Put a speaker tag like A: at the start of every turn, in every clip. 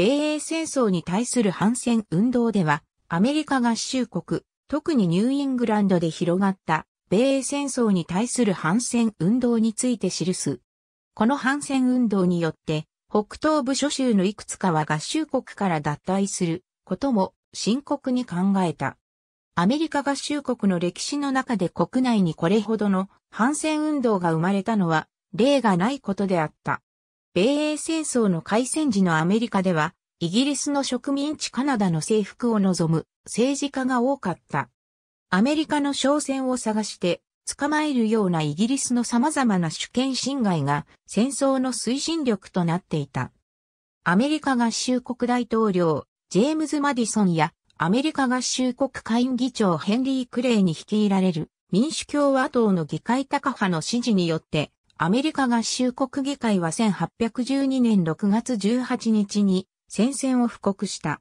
A: 米英戦争に対する反戦運動では、アメリカ合衆国、特にニューイングランドで広がった米英戦争に対する反戦運動について記す。この反戦運動によって、北東部諸州のいくつかは合衆国から脱退することも深刻に考えた。アメリカ合衆国の歴史の中で国内にこれほどの反戦運動が生まれたのは例がないことであった。米英戦争の開戦時のアメリカでは、イギリスの植民地カナダの征服を望む政治家が多かった。アメリカの商船を探して捕まえるようなイギリスの様々な主権侵害が戦争の推進力となっていた。アメリカ合衆国大統領、ジェームズ・マディソンやアメリカ合衆国会議長ヘンリー・クレイに率いられる民主共和党の議会高派の支持によってアメリカ合衆国議会は1812年6月18日に戦線を布告した。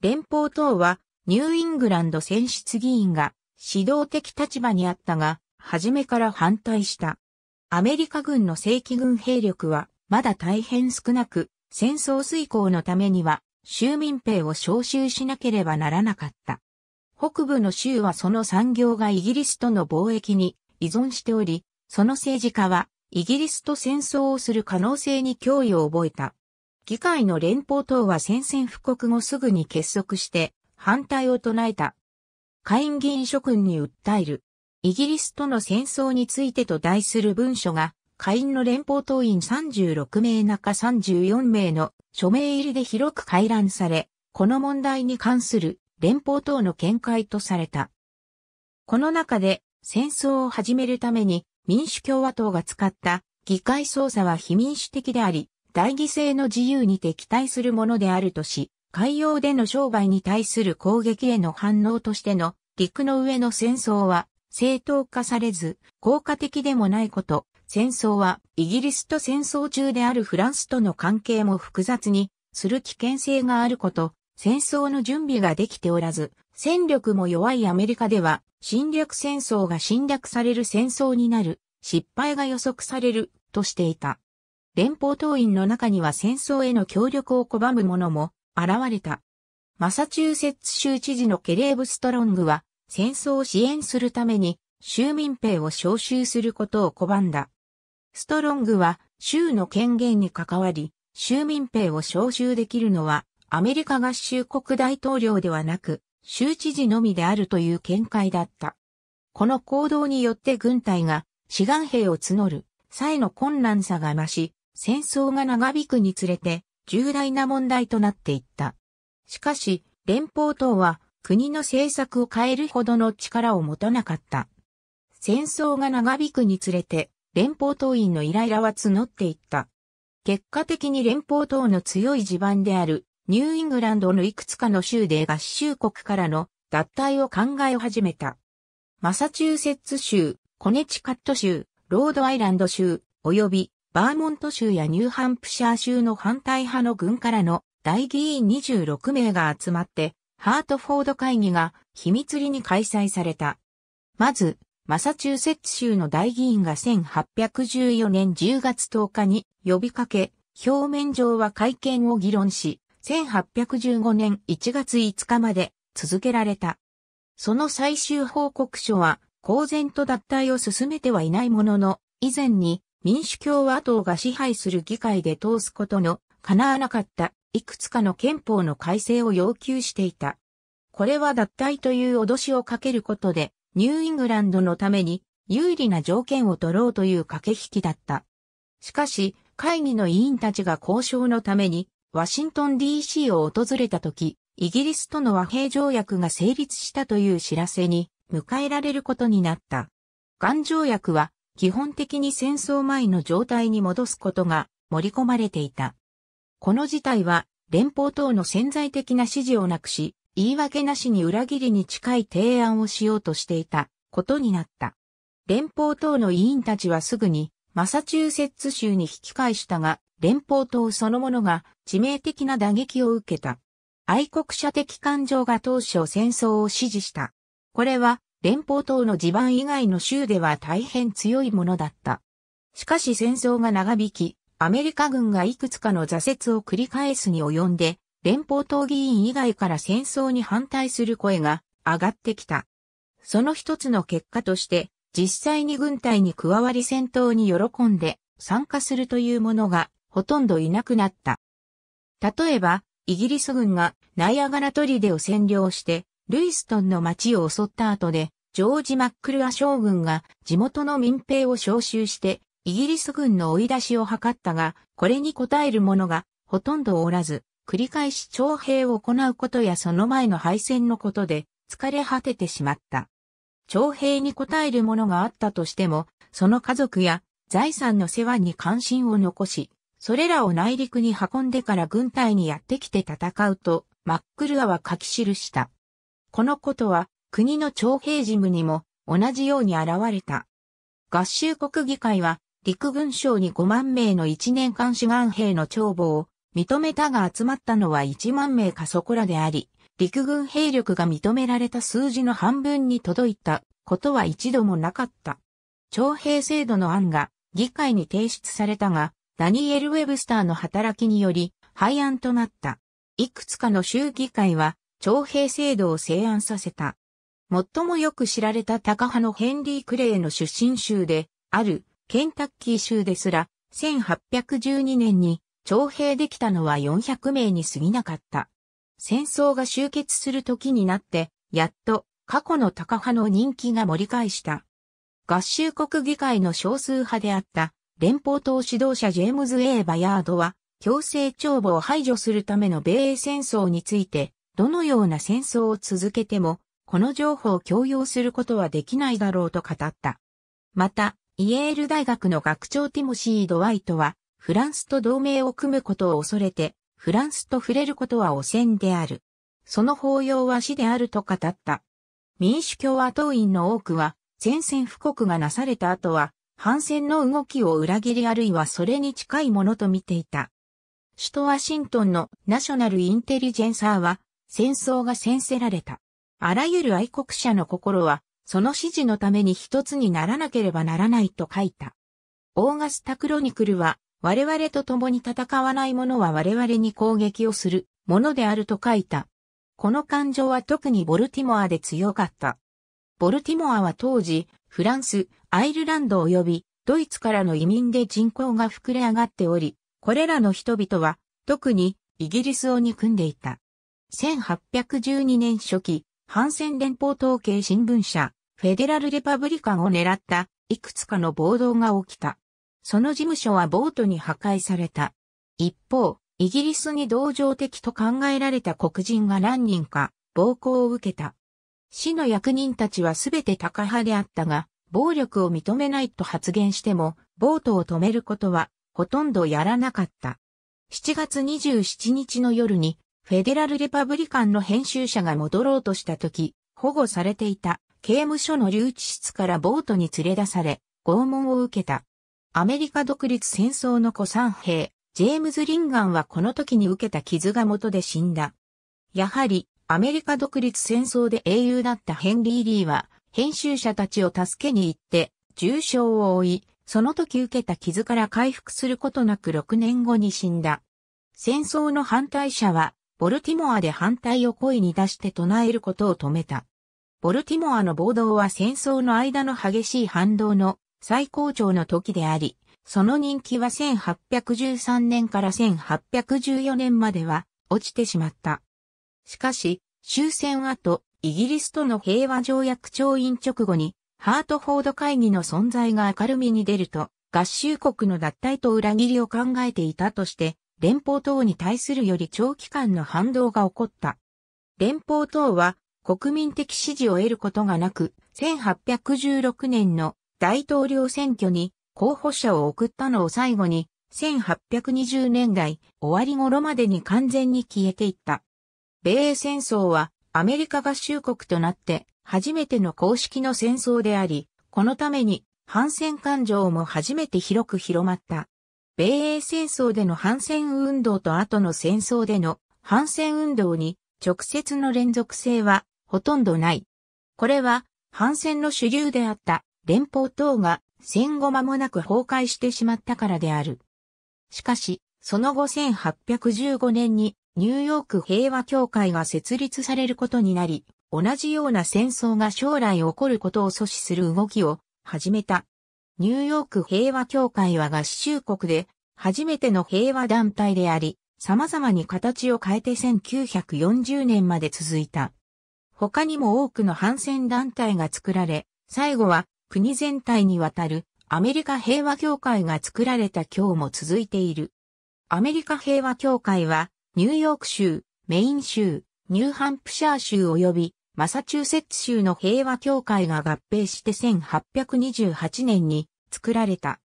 A: 連邦党はニューイングランド選出議員が指導的立場にあったが、初めから反対した。アメリカ軍の正規軍兵力はまだ大変少なく、戦争遂行のためには州民兵を招集しなければならなかった。北部の州はその産業がイギリスとの貿易に依存しており、その政治家はイギリスと戦争をする可能性に脅威を覚えた。議会の連邦党は宣戦布告後すぐに結束して反対を唱えた。下院議員諸君に訴える。イギリスとの戦争についてと題する文書が下院の連邦党員36名中34名の署名入りで広く回覧され、この問題に関する連邦党の見解とされた。この中で戦争を始めるために民主共和党が使った議会捜査は非民主的であり、代議制の自由に敵対するものであるとし、海洋での商売に対する攻撃への反応としての陸の上の戦争は正当化されず、効果的でもないこと、戦争はイギリスと戦争中であるフランスとの関係も複雑にする危険性があること、戦争の準備ができておらず、戦力も弱いアメリカでは侵略戦争が侵略される戦争になる、失敗が予測される、としていた。連邦党員の中には戦争への協力を拒む者も現れた。マサチューセッツ州知事のケレーブ・ストロングは戦争を支援するために州民兵を招集することを拒んだ。ストロングは州の権限に関わり、州民兵を招集できるのはアメリカ合衆国大統領ではなく、州知事のみであるという見解だった。この行動によって軍隊が志願兵を募る際の困難さが増し、戦争が長引くにつれて重大な問題となっていった。しかし、連邦党は国の政策を変えるほどの力を持たなかった。戦争が長引くにつれて、連邦党員のイライラは募っていった。結果的に連邦党の強い地盤であるニューイングランドのいくつかの州で合衆国からの脱退を考え始めた。マサチューセッツ州、コネチカット州、ロードアイランド州、及びバーモント州やニューハンプシャー州の反対派の軍からの大議員26名が集まって、ハートフォード会議が秘密裏に開催された。まず、マサチューセッツ州の大議員が1814年10月10日に呼びかけ、表面上は会見を議論し、1815年1月5日まで続けられた。その最終報告書は、公然と脱退を進めてはいないものの、以前に民主共和党が支配する議会で通すことの叶わなかったいくつかの憲法の改正を要求していた。これは脱退という脅しをかけることで、ニューイングランドのために有利な条件を取ろうという駆け引きだった。しかし、会議の委員たちが交渉のためにワシントン DC を訪れた時、イギリスとの和平条約が成立したという知らせに迎えられることになった。ガン条約は基本的に戦争前の状態に戻すことが盛り込まれていた。この事態は連邦等の潜在的な支持をなくし、言い訳なしに裏切りに近い提案をしようとしていたことになった。連邦等の委員たちはすぐにマサチューセッツ州に引き返したが、連邦党そのものが致命的な打撃を受けた。愛国者的感情が当初戦争を支持した。これは連邦党の地盤以外の州では大変強いものだった。しかし戦争が長引き、アメリカ軍がいくつかの挫折を繰り返すに及んで、連邦党議員以外から戦争に反対する声が上がってきた。その一つの結果として、実際に軍隊に加わり戦闘に喜んで参加するという者がほとんどいなくなった。例えば、イギリス軍がナイアガラ砦を占領して、ルイストンの町を襲った後で、ジョージ・マックルア将軍が地元の民兵を召集して、イギリス軍の追い出しを図ったが、これに応える者がほとんどおらず、繰り返し徴兵を行うことやその前の敗戦のことで疲れ果ててしまった。徴兵に応えるものがあったとしても、その家族や財産の世話に関心を残し、それらを内陸に運んでから軍隊にやってきて戦うと、マックルアは書き記した。このことは、国の徴兵事務にも同じように現れた。合衆国議会は、陸軍省に5万名の1年間志願兵の帳簿を認めたが集まったのは1万名かそこらであり、陸軍兵力が認められた数字の半分に届いたことは一度もなかった。徴兵制度の案が議会に提出されたが、ダニエル・ウェブスターの働きにより廃案となった。いくつかの州議会は徴兵制度を成案させた。最もよく知られた高派のヘンリー・クレイの出身州であるケンタッキー州ですら1812年に徴兵できたのは400名に過ぎなかった。戦争が終結する時になって、やっと過去の高派の人気が盛り返した。合衆国議会の少数派であった連邦党指導者ジェームズ・エ A・ バヤードは、強制帳簿を排除するための米英戦争について、どのような戦争を続けても、この情報を強要することはできないだろうと語った。また、イエール大学の学長ティモシー・ドワイトは、フランスと同盟を組むことを恐れて、フランスと触れることは汚染である。その法要は死であると語った。民主共和党員の多くは、前線布告がなされた後は、反戦の動きを裏切りあるいはそれに近いものと見ていた。首都ワシントンのナショナルインテリジェンサーは、戦争が宣せられた。あらゆる愛国者の心は、その指示のために一つにならなければならないと書いた。オーガスタ・クロニクルは、我々と共に戦わない者は我々に攻撃をするものであると書いた。この感情は特にボルティモアで強かった。ボルティモアは当時、フランス、アイルランド及びドイツからの移民で人口が膨れ上がっており、これらの人々は特にイギリスを憎んでいた。1812年初期、反戦連邦統計新聞社、フェデラルレパブリカンを狙ったいくつかの暴動が起きた。その事務所はボートに破壊された。一方、イギリスに同情的と考えられた黒人が何人か暴行を受けた。市の役人たちはすべて高派であったが、暴力を認めないと発言しても、ボートを止めることはほとんどやらなかった。7月27日の夜に、フェデラルレパブリカンの編集者が戻ろうとした時、保護されていた刑務所の留置室からボートに連れ出され、拷問を受けた。アメリカ独立戦争の古参兵、ジェームズ・リンガンはこの時に受けた傷が元で死んだ。やはり、アメリカ独立戦争で英雄だったヘンリー・リーは、編集者たちを助けに行って、重傷を負い、その時受けた傷から回復することなく6年後に死んだ。戦争の反対者は、ボルティモアで反対を声に出して唱えることを止めた。ボルティモアの暴動は戦争の間の激しい反動の最高潮の時であり、その人気は1813年から1814年までは落ちてしまった。しかし、終戦後、イギリスとの平和条約調印直後に、ハートフォード会議の存在が明るみに出ると、合衆国の脱退と裏切りを考えていたとして、連邦等に対するより長期間の反動が起こった。連邦等は国民的支持を得ることがなく、1816年の大統領選挙に候補者を送ったのを最後に、1820年代終わり頃までに完全に消えていった。米英戦争はアメリカ合衆国となって初めての公式の戦争であり、このために反戦感情も初めて広く広まった。米英戦争での反戦運動と後の戦争での反戦運動に直接の連続性はほとんどない。これは反戦の主流であった連邦等が戦後間もなく崩壊してしまったからである。しかし、その後1815年にニューヨーク平和協会が設立されることになり、同じような戦争が将来起こることを阻止する動きを始めた。ニューヨーク平和協会は合衆国で初めての平和団体であり、様々に形を変えて1940年まで続いた。他にも多くの反戦団体が作られ、最後は国全体にわたるアメリカ平和協会が作られた今日も続いている。アメリカ平和協会は、ニューヨーク州、メイン州、ニューハンプシャー州及びマサチューセッツ州の平和協会が合併して1828年に作られた。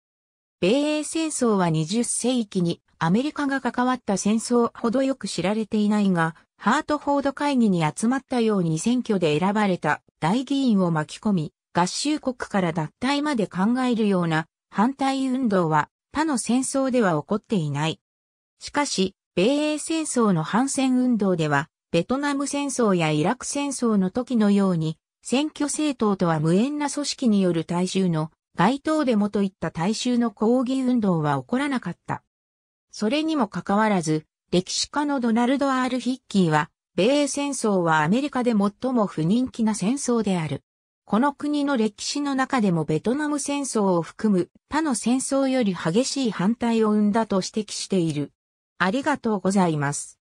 A: 米英戦争は20世紀にアメリカが関わった戦争ほどよく知られていないが、ハートフォード会議に集まったように選挙で選ばれた大議員を巻き込み、合衆国から脱退まで考えるような反対運動は他の戦争では起こっていない。しかし、米英戦争の反戦運動では、ベトナム戦争やイラク戦争の時のように、選挙政党とは無縁な組織による大衆の街頭デモといった大衆の抗議運動は起こらなかった。それにもかかわらず、歴史家のドナルド・アール・ヒッキーは、米英戦争はアメリカで最も不人気な戦争である。この国の歴史の中でもベトナム戦争を含む他の戦争より激しい反対を生んだと指摘している。ありがとうございます。